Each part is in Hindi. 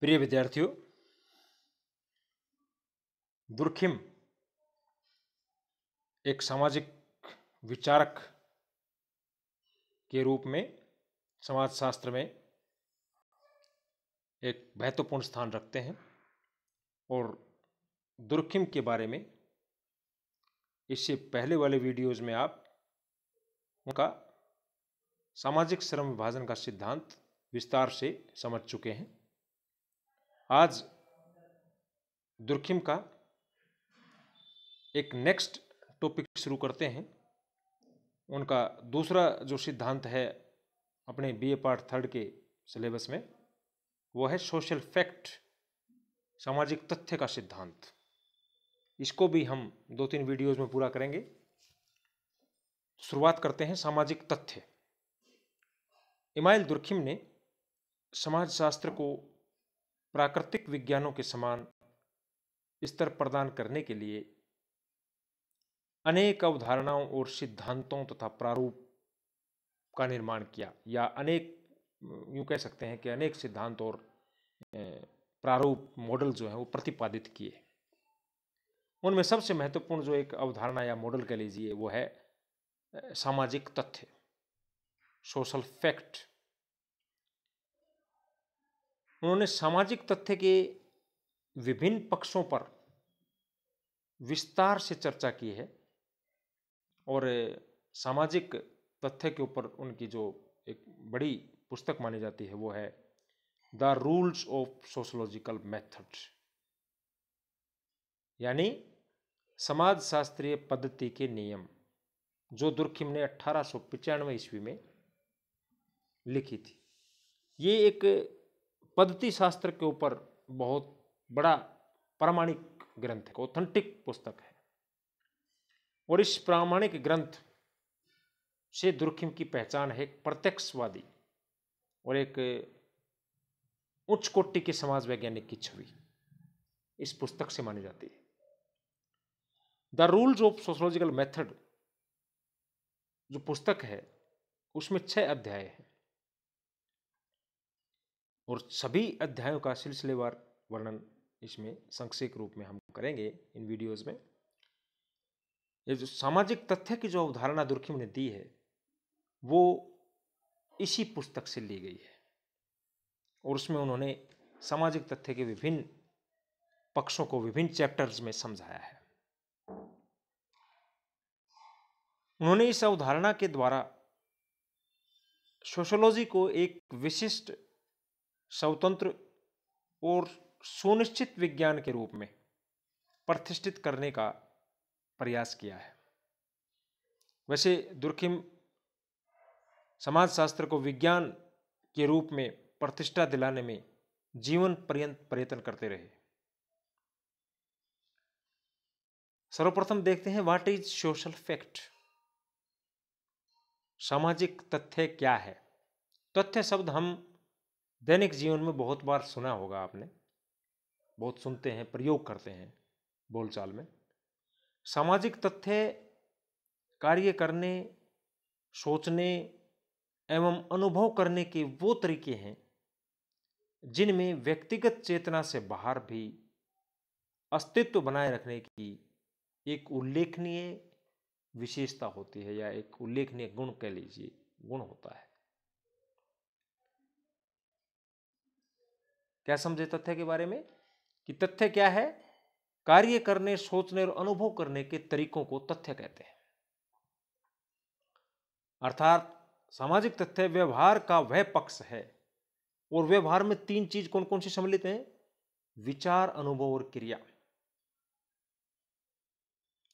प्रिय विद्यार्थियों दुर्खिम एक सामाजिक विचारक के रूप में समाजशास्त्र में एक महत्वपूर्ण स्थान रखते हैं और दुर्खिम के बारे में इससे पहले वाले वीडियोज़ में आप उनका सामाजिक श्रम विभाजन का सिद्धांत विस्तार से समझ चुके हैं आज दुर्खिम का एक नेक्स्ट टॉपिक शुरू करते हैं उनका दूसरा जो सिद्धांत है अपने बीए पार्ट थर्ड के सिलेबस में वो है सोशल फैक्ट सामाजिक तथ्य का सिद्धांत इसको भी हम दो तीन वीडियोस में पूरा करेंगे शुरुआत करते हैं सामाजिक तथ्य इमाइल दुर्खिम ने समाजशास्त्र को प्राकृतिक विज्ञानों के समान स्तर प्रदान करने के लिए अनेक अवधारणाओं और सिद्धांतों तथा प्रारूप का निर्माण किया या अनेक यूँ कह सकते हैं कि अनेक सिद्धांत और प्रारूप मॉडल जो हैं वो प्रतिपादित किए उनमें सबसे महत्वपूर्ण जो एक अवधारणा या मॉडल कह लीजिए वो है सामाजिक तथ्य सोशल फैक्ट उन्होंने सामाजिक तथ्य के विभिन्न पक्षों पर विस्तार से चर्चा की है और सामाजिक तथ्य के ऊपर उनकी जो एक बड़ी पुस्तक मानी जाती है वो है the rules of sociological method यानी समाजशास्त्रीय पद्धति के नियम जो दुर्खिम ने अट्ठारह ईस्वी में लिखी थी ये एक पद्धति शास्त्र के ऊपर बहुत बड़ा प्रामाणिक ग्रंथ है ऑथेंटिक पुस्तक है और इस प्रामाणिक ग्रंथ से दुर्खिम की पहचान है एक प्रत्यक्षवादी और एक उच्च कोटि के समाज वैज्ञानिक की छवि इस पुस्तक से मानी जाती है the rules of sociological method जो पुस्तक है उसमें छह अध्याय हैं और सभी अध्यायों का सिलसिलेवार वर्णन इसमें संक्षेप रूप में हम करेंगे इन वीडियोज में ये जो सामाजिक तथ्य की जो अवधारणा दुर्खिम ने दी है वो इसी पुस्तक से ली गई है और उसमें उन्होंने सामाजिक तथ्य के विभिन्न पक्षों को विभिन्न चैप्टर्स में समझाया है उन्होंने इस अवधारणा के द्वारा सोशोलॉजी को एक विशिष्ट स्वतंत्र और सुनिश्चित विज्ञान के रूप में प्रतिष्ठित करने का प्रयास किया है वैसे दुर्खिम समाजशास्त्र को विज्ञान के रूप में प्रतिष्ठा दिलाने में जीवन पर्यंत प्रयत्न करते रहे सर्वप्रथम देखते हैं व्हाट इज सोशल फैक्ट सामाजिक तथ्य क्या है तथ्य शब्द हम दैनिक जीवन में बहुत बार सुना होगा आपने बहुत सुनते हैं प्रयोग करते हैं बोलचाल में सामाजिक तथ्य कार्य करने सोचने एवं अनुभव करने के वो तरीके हैं जिनमें व्यक्तिगत चेतना से बाहर भी अस्तित्व बनाए रखने की एक उल्लेखनीय विशेषता होती है या एक उल्लेखनीय गुण कह लीजिए गुण होता है क्या समझे तथ्य के बारे में कि तथ्य क्या है कार्य करने सोचने और अनुभव करने के तरीकों को तथ्य कहते हैं अर्थात सामाजिक तथ्य व्यवहार का वह पक्ष है और व्यवहार में तीन चीज कौन कौन सी सम्मिलित हैं विचार अनुभव और क्रिया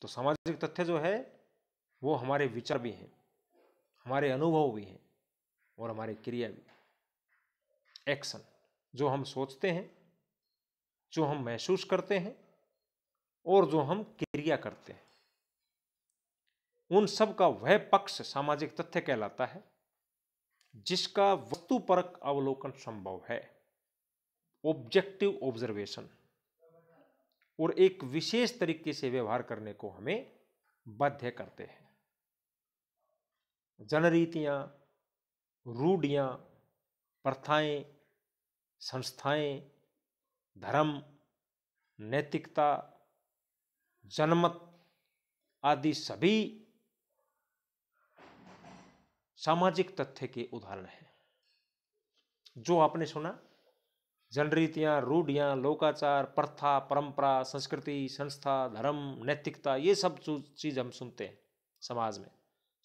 तो सामाजिक तथ्य जो है वो हमारे विचार भी हैं हमारे अनुभव भी हैं और हमारे क्रिया भी एक्शन जो हम सोचते हैं जो हम महसूस करते हैं और जो हम क्रिया करते हैं उन सब का वह पक्ष सामाजिक तथ्य कहलाता है जिसका वस्तुपरक अवलोकन संभव है ऑब्जेक्टिव ऑब्जर्वेशन और एक विशेष तरीके से व्यवहार करने को हमें बाध्य करते हैं जनरीतियां रूढ़ियां प्रथाएं संस्थाएं धर्म नैतिकता जनमत आदि सभी सामाजिक तथ्य के उदाहरण हैं जो आपने सुना जनरीतियाँ रूढ़ियाँ लोकाचार प्रथा परंपरा संस्कृति संस्था धर्म नैतिकता ये सब चीज़ हम सुनते हैं समाज में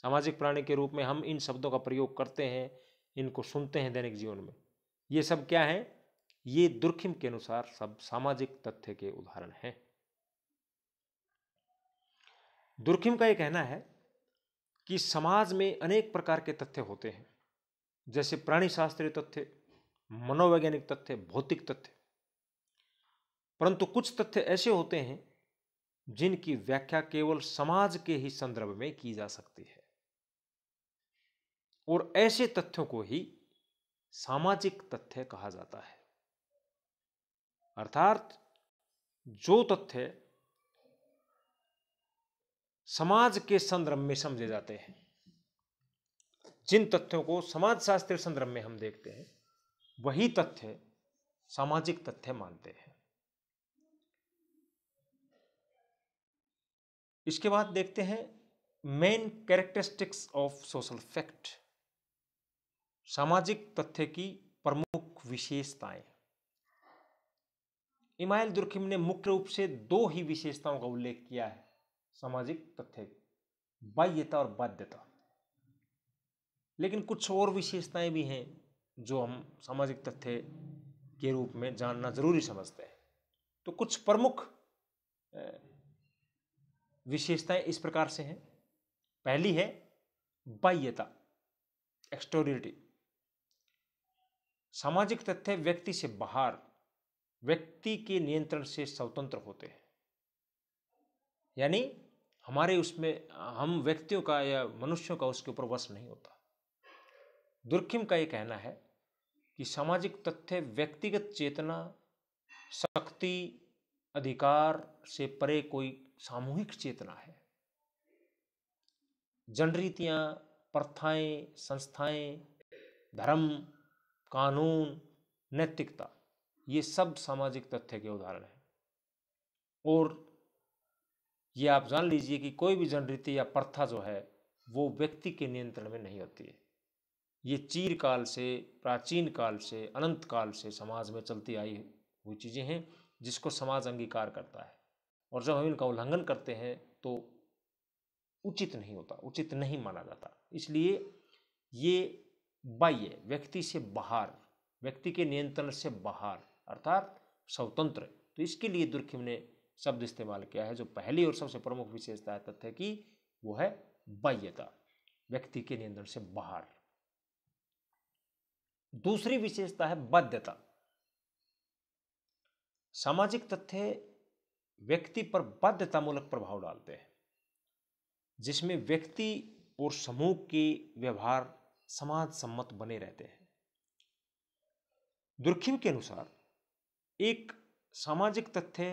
सामाजिक प्राणी के रूप में हम इन शब्दों का प्रयोग करते हैं इनको सुनते हैं दैनिक जीवन में ये सब क्या है ये दुर्खिम के अनुसार सब सामाजिक तथ्य के उदाहरण हैं दुर्खिम का यह कहना है कि समाज में अनेक प्रकार के तथ्य होते हैं जैसे प्राणी शास्त्रीय तथ्य मनोवैज्ञानिक तथ्य भौतिक तथ्य परंतु कुछ तथ्य ऐसे होते हैं जिनकी व्याख्या केवल समाज के ही संदर्भ में की जा सकती है और ऐसे तथ्यों को ही सामाजिक तथ्य कहा जाता है अर्थात जो तथ्य समाज के संदर्भ में समझे जाते हैं जिन तथ्यों को समाजशास्त्र संदर्भ में हम देखते हैं वही तथ्य सामाजिक तथ्य मानते हैं इसके बाद देखते हैं main characteristics of social fact सामाजिक तथ्य की प्रमुख विशेषताएं इमाइल दुर्खिम ने मुख्य रूप से दो ही विशेषताओं का उल्लेख किया है सामाजिक तथ्य बाह्यता और बाध्यता लेकिन कुछ और विशेषताएं भी हैं जो हम सामाजिक तथ्य के रूप में जानना जरूरी समझते हैं तो कुछ प्रमुख विशेषताएं इस प्रकार से हैं पहली है बाह्यता एक्सटोरिटी सामाजिक तथ्य व्यक्ति से बाहर व्यक्ति के नियंत्रण से स्वतंत्र होते हैं यानी हमारे उसमें हम व्यक्तियों का या मनुष्यों का उसके ऊपर वश नहीं होता दुर्खिम का ये कहना है कि सामाजिक तथ्य व्यक्तिगत चेतना शक्ति अधिकार से परे कोई सामूहिक चेतना है जनरीतियाँ प्रथाएं संस्थाएं धर्म कानून नैतिकता ये सब सामाजिक तथ्य के उदाहरण हैं और ये आप जान लीजिए कि कोई भी जनरीति या प्रथा जो है वो व्यक्ति के नियंत्रण में नहीं होती है ये चीरकाल से प्राचीन काल से अनंत काल से समाज में चलती आई हुई चीज़ें हैं जिसको समाज अंगीकार करता है और जब हम इनका उल्लंघन करते हैं तो उचित नहीं होता उचित नहीं माना जाता इसलिए ये बाह्य व्यक्ति से बाहर व्यक्ति के नियंत्रण से बाहर अर्थात स्वतंत्र तो इसके लिए दुर्खिम ने शब्द इस्तेमाल किया है जो पहली और सबसे प्रमुख विशेषता है तथ्य की वो है बाह्यता व्यक्ति के नियंत्रण से बाहर दूसरी विशेषता है बाध्यता सामाजिक तथ्य व्यक्ति पर बाध्यतामूलक प्रभाव डालते हैं जिसमें व्यक्ति और समूह के व्यवहार समाज सम्मत बने रहते हैं दुर्खिम के अनुसार एक सामाजिक तथ्य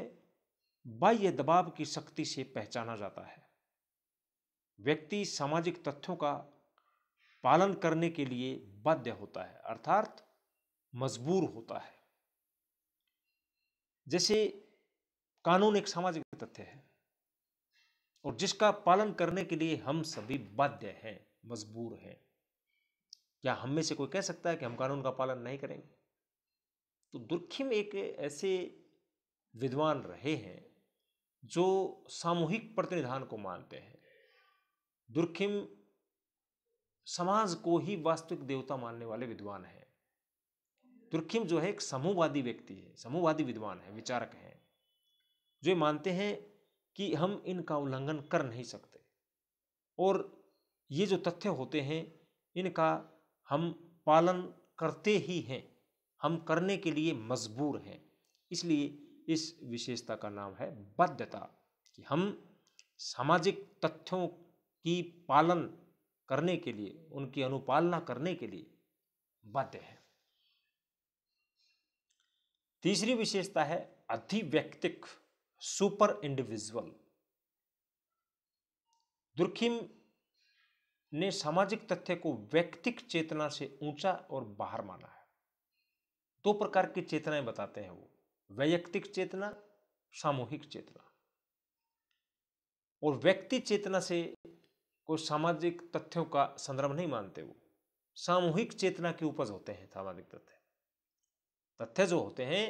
बाह्य दबाव की शक्ति से पहचाना जाता है व्यक्ति सामाजिक तथ्यों का पालन करने के लिए बाध्य होता है अर्थात मजबूर होता है जैसे कानून एक सामाजिक तथ्य है और जिसका पालन करने के लिए हम सभी बाध्य हैं मजबूर हैं क्या हम में से कोई कह सकता है कि हम कानून का पालन नहीं करेंगे तो दुर्खिम एक ऐसे विद्वान रहे हैं जो सामूहिक प्रतिनिधान को मानते हैं दुर्खिम समाज को ही वास्तविक देवता मानने वाले विद्वान हैं दुर्खिम जो है एक समूहवादी व्यक्ति है समूहवादी विद्वान है विचारक हैं जो ये मानते हैं कि हम इनका उल्लंघन कर नहीं सकते और ये जो तथ्य होते हैं इनका हम पालन करते ही हैं हम करने के लिए मजबूर हैं इसलिए इस विशेषता का नाम है बाध्यता कि हम सामाजिक तथ्यों की पालन करने के लिए उनकी अनुपालना करने के लिए बाध्य है तीसरी विशेषता है अधिव्यक्तिक सुपर इंडिविजुअल दुर्खिम ने सामाजिक तथ्य को व्यक्तिक चेतना से ऊंचा और बाहर माना है दो प्रकार की चेतनाएं बताते हैं वो वैयक्तिक चेतना सामूहिक चेतना और व्यक्ति चेतना से कोई सामाजिक तथ्यों का संदर्भ नहीं मानते वो सामूहिक चेतना की उपज होते हैं सामाजिक तथ्य तथ्य जो होते हैं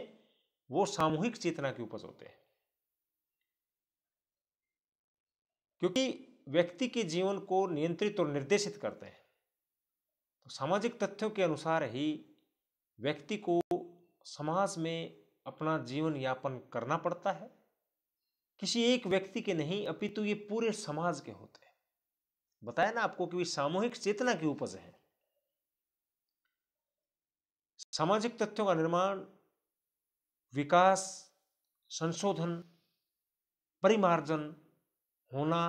वो सामूहिक चेतना की उपज होते हैं क्योंकि व्यक्ति के जीवन को नियंत्रित और निर्देशित करते हैं तो सामाजिक तथ्यों के अनुसार ही व्यक्ति को समाज में अपना जीवन यापन करना पड़ता है किसी एक व्यक्ति के नहीं अपितु ये पूरे समाज के होते हैं बताया ना आपको कि वे सामूहिक चेतना की उपज है सामाजिक तथ्यों का निर्माण विकास संशोधन परिमार्जन होना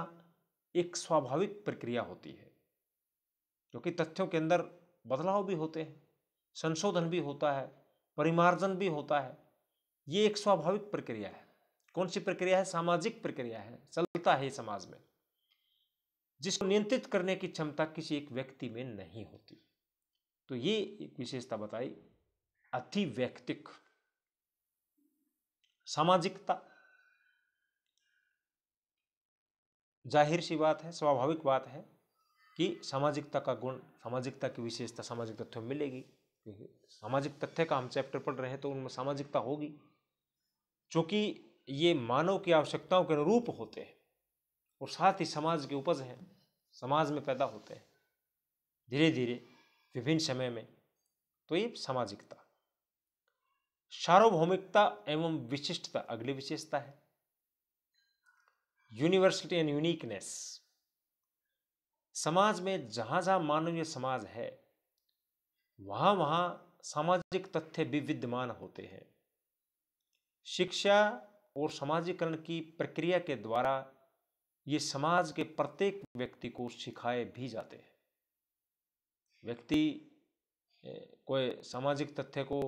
एक स्वाभाविक प्रक्रिया होती है क्योंकि तथ्यों के अंदर बदलाव भी होते हैं संशोधन भी होता है परिमार्जन भी होता है ये एक स्वाभाविक प्रक्रिया है कौन सी प्रक्रिया है सामाजिक प्रक्रिया है चलता है समाज में जिसको नियंत्रित करने की क्षमता किसी एक व्यक्ति में नहीं होती तो ये एक विशेषता बताई अतिव्यक्तिक सामाजिकता जाहिर सी बात है स्वाभाविक बात है कि सामाजिकता का गुण सामाजिकता की विशेषता सामाजिक तथ्यों में मिलेगी क्योंकि सामाजिक तथ्य का हम चैप्टर पढ़ रहे हैं तो उनमें सामाजिकता होगी चूँकि ये मानव की आवश्यकताओं के अनुरूप होते हैं और साथ ही समाज के उपज हैं समाज में पैदा होते हैं धीरे धीरे विभिन्न समय में तो ये सामाजिकता सार्वभौमिकता एवं विशिष्टता अगली विशेषता है यूनिवर्सिटी एंड यूनिकनेस समाज में जहाँ जहाँ मानवीय समाज है वहाँ वहाँ सामाजिक तथ्य भी विद्यमान होते हैं शिक्षा और समाजीकरण की प्रक्रिया के द्वारा ये समाज के प्रत्येक व्यक्ति को सिखाए भी जाते हैं व्यक्ति कोई सामाजिक तथ्य को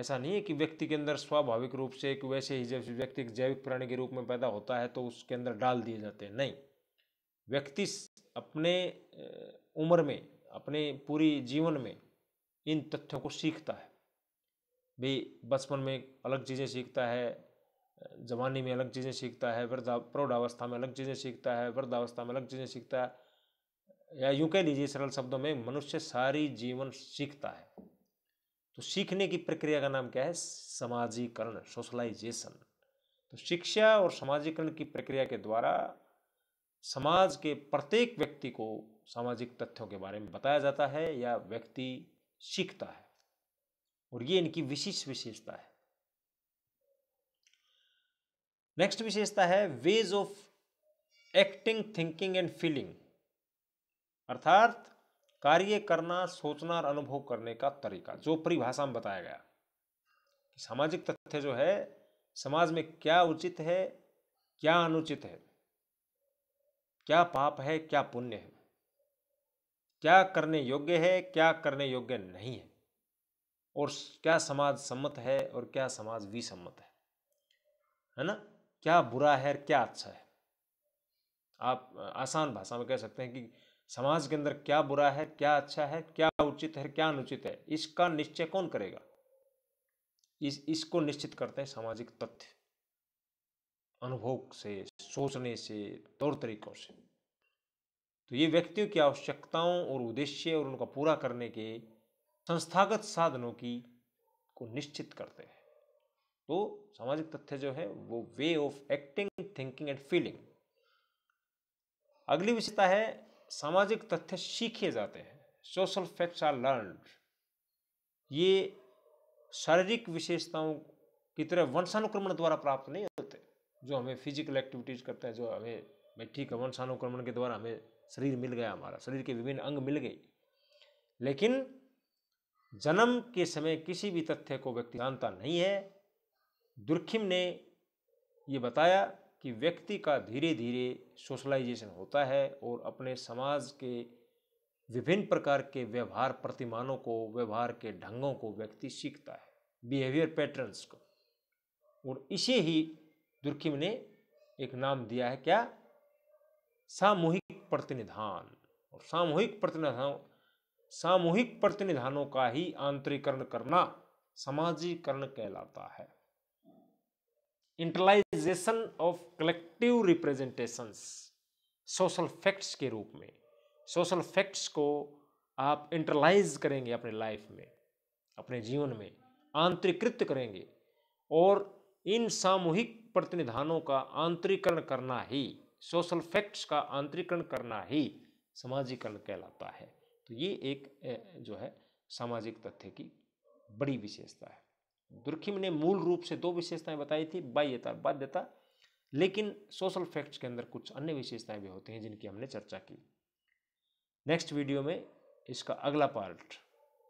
ऐसा नहीं है कि व्यक्ति के अंदर स्वाभाविक रूप से एक वैसे ही जब व्यक्ति जैविक प्राणी के रूप में पैदा होता है तो उसके अंदर डाल दिए जाते हैं नहीं व्यक्ति अपने उम्र में अपने पूरी जीवन में इन तथ्यों को सीखता है भी बचपन में अलग चीज़ें सीखता है जवानी में अलग चीज़ें सीखता है वृद्धा प्रौढ़ावस्था में अलग चीज़ें सीखता है वृद्धावस्था में अलग चीज़ें सीखता है या यूँ कह लीजिए सरल शब्दों में मनुष्य सारी जीवन सीखता है तो सीखने की प्रक्रिया का नाम क्या है समाजीकरण सोशलाइजेशन तो शिक्षा और समाजीकरण की प्रक्रिया के द्वारा समाज के प्रत्येक व्यक्ति को सामाजिक तथ्यों के बारे में बताया जाता है या व्यक्ति सीखता है और ये इनकी विशिष्ट विशेषता है नेक्स्ट विशेषता है ways of acting thinking and feeling अर्थात कार्य करना सोचना और अनुभव करने का तरीका जो परिभाषा में बताया गया कि सामाजिक तथ्य जो है समाज में क्या उचित है क्या अनुचित है क्या पाप है क्या पुण्य है क्या करने योग्य है क्या करने योग्य नहीं है और क्या समाज सम्मत है और क्या समाज विसम्मत है है ना क्या बुरा है क्या अच्छा है आप आसान भाषा में कह सकते हैं कि समाज के अंदर क्या बुरा है क्या अच्छा है क्या उचित है क्या अनुचित है इसका निश्चय कौन करेगा इस इसको निश्चित करते हैं सामाजिक तथ्य अनुभव से सोचने से तौर तरीकों से तो ये व्यक्तियों की आवश्यकताओं और उद्देश्य और उनका पूरा करने के संस्थागत साधनों की को निश्चित करते हैं तो सामाजिक तथ्य जो है वो way of acting thinking and feeling अगली विशेषता है सामाजिक तथ्य सीखे जाते हैं सोशल फैक्ट्स आर लर्न ये शारीरिक विशेषताओं की तरह वंशानुक्रमण द्वारा प्राप्त नहीं होते जो हमें फिजिकल एक्टिविटीज करते हैं जो हमें भाई ठीक है वंशानुक्रमण के द्वारा हमें शरीर मिल गया हमारा शरीर के विभिन्न अंग मिल गए लेकिन जन्म के समय किसी भी तथ्य को व्यक्ति जानता नहीं है दुर्खिम ने ये बताया कि व्यक्ति का धीरे धीरे सोशलाइजेशन होता है और अपने समाज के विभिन्न प्रकार के व्यवहार प्रतिमानों को व्यवहार के ढंगों को व्यक्ति सीखता है बिहेवियर पैटर्न्स को और इसे ही दुर्खिम ने एक नाम दिया है क्या सामूहिक प्रतिनिधान और सामूहिक प्रतिनिधान सामूहिक प्रतिनिधानों का ही आंतरिकरण करना समाजीकरण कहलाता है internalization of collective representations social facts के रूप में सोशल फैक्ट्स को आप इंटरलाइज करेंगे अपने लाइफ में अपने जीवन में आंतरिकृत करेंगे और इन सामूहिक प्रतिनिधानों का आंतरिकरण करना ही सोशल फैक्ट्स का आंतरिकरण करना ही सामाजिकरण कहलाता है तो ये एक जो है सामाजिक तथ्य की बड़ी विशेषता है दुर्खिम ने मूल रूप से दो विशेषताएं बताई थी बाह्यता बाध्यता लेकिन सोशल फैक्ट्स के अंदर कुछ अन्य विशेषताएं भी होती हैं जिनकी हमने चर्चा की नेक्स्ट वीडियो में इसका अगला पार्ट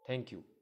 थैंक यू